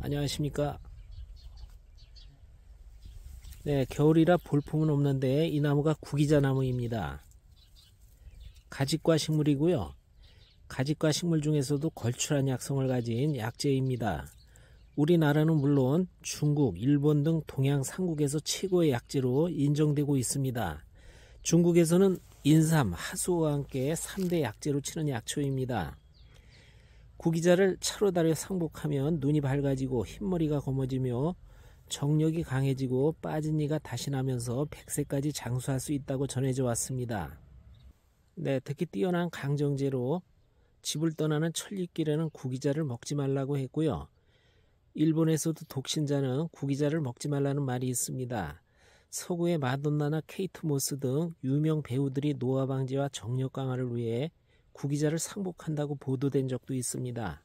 안녕하십니까 네 겨울이라 볼품은 없는데 이 나무가 구기자 나무입니다 가지과 식물이고요 가지과 식물 중에서도 걸출한 약성을 가진 약재입니다 우리나라는 물론 중국, 일본 등 동양 삼국에서 최고의 약재로 인정되고 있습니다 중국에서는 인삼, 하수와 함께 3대 약재로 치는 약초입니다 구기자를 차로 다려 상복하면 눈이 밝아지고 흰머리가 검어지며 정력이 강해지고 빠진 이가 다시 나면서 백세까지 장수할 수 있다고 전해져 왔습니다. 네, 특히 뛰어난 강정제로 집을 떠나는 천리길에는 구기자를 먹지 말라고 했고요. 일본에서도 독신자는 구기자를 먹지 말라는 말이 있습니다. 서구의 마돈나나 케이트 모스 등 유명 배우들이 노화 방지와 정력 강화를 위해 구기자를 상복한다고 보도된 적도 있습니다.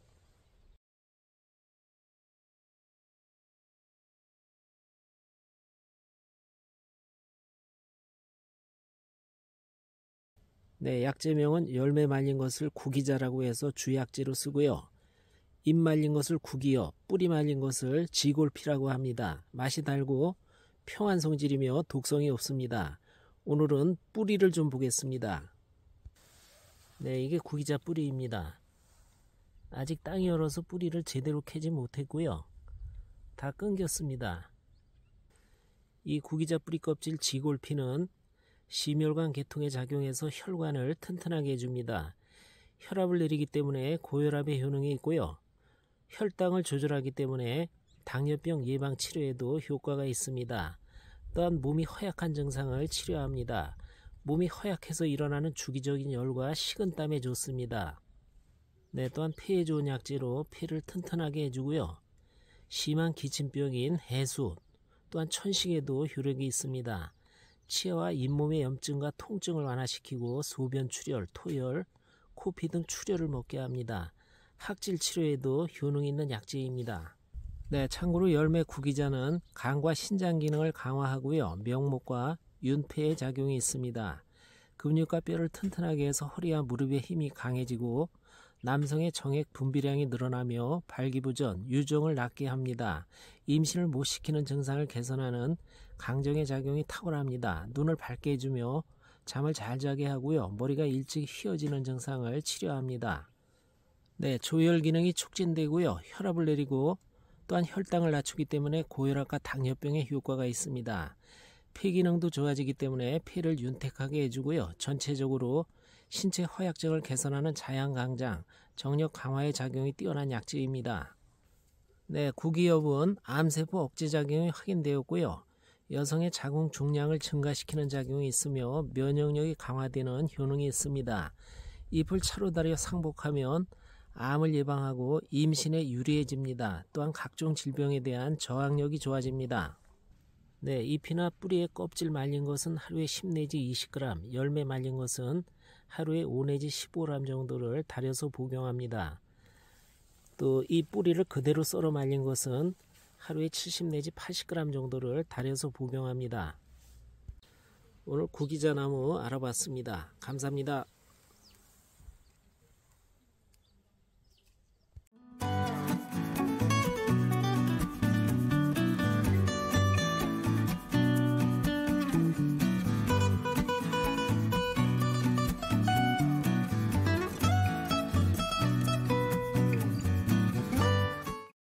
네, 약제명은 열매 말린 것을 구기자라고 해서 주약제로 쓰고요. 잎 말린 것을 구기어, 뿌리 말린 것을 지골피라고 합니다. 맛이 달고 평안 성질이며 독성이 없습니다. 오늘은 뿌리를 좀 보겠습니다. 네, 이게 구기자 뿌리입니다. 아직 땅이 얼어서 뿌리를 제대로 캐지 못했고요. 다 끊겼습니다. 이 구기자 뿌리 껍질 지골피는 심혈관 계통에 작용해서 혈관을 튼튼하게 해줍니다. 혈압을 내리기 때문에 고혈압의 효능이 있고요. 혈당을 조절하기 때문에 당뇨병 예방 치료에도 효과가 있습니다. 또한 몸이 허약한 증상을 치료합니다. 몸이 허약해서 일어나는 주기적인 열과 식은땀에 좋습니다. 네, 또한 폐에 좋은 약재로 폐를 튼튼하게 해주고요. 심한 기침병인 해수, 또한 천식에도 효력이 있습니다. 치아와 잇몸의 염증과 통증을 완화시키고 소변 출혈, 토혈, 코피 등 출혈을 먹게 합니다. 학질 치료에도 효능 있는 약재입니다. 네, 참고로 열매 구기자는 간과 신장 기능을 강화하고요. 명목과 윤폐의 작용이 있습니다. 근육과 뼈를 튼튼하게 해서 허리와 무릎의 힘이 강해지고 남성의 정액 분비량이 늘어나며 발기부전, 유종을 낫게 합니다. 임신을 못 시키는 증상을 개선하는 강정의 작용이 탁월합니다. 눈을 밝게 해주며 잠을 잘 자게 하고요. 머리가 일찍 휘어지는 증상을 치료합니다. 네, 조혈 기능이 촉진되고요. 혈압을 내리고 또한 혈당을 낮추기 때문에 고혈압과 당뇨병에 효과가 있습니다. 피 기능도 좋아지기 때문에 피를 윤택하게 해주고요. 전체적으로 신체 허약증을 개선하는 자양강장, 정력 강화의 작용이 뛰어난 약재입니다. 네, 구기엽은 암세포 억제 작용이 확인되었고요. 여성의 자궁 중량을 증가시키는 작용이 있으며 면역력이 강화되는 효능이 있습니다. 잎을 차로 다려 상복하면 암을 예방하고 임신에 유리해집니다. 또한 각종 질병에 대한 저항력이 좋아집니다. 네, 잎이나 뿌리의 껍질 말린 것은 하루에 10 내지 20g, 열매 말린 것은 하루에 5 내지 15g 정도를 달여서 복용합니다. 또 이 뿌리를 그대로 썰어 말린 것은 하루에 70 내지 80g 정도를 달여서 복용합니다. 오늘 구기자나무 알아봤습니다. 감사합니다.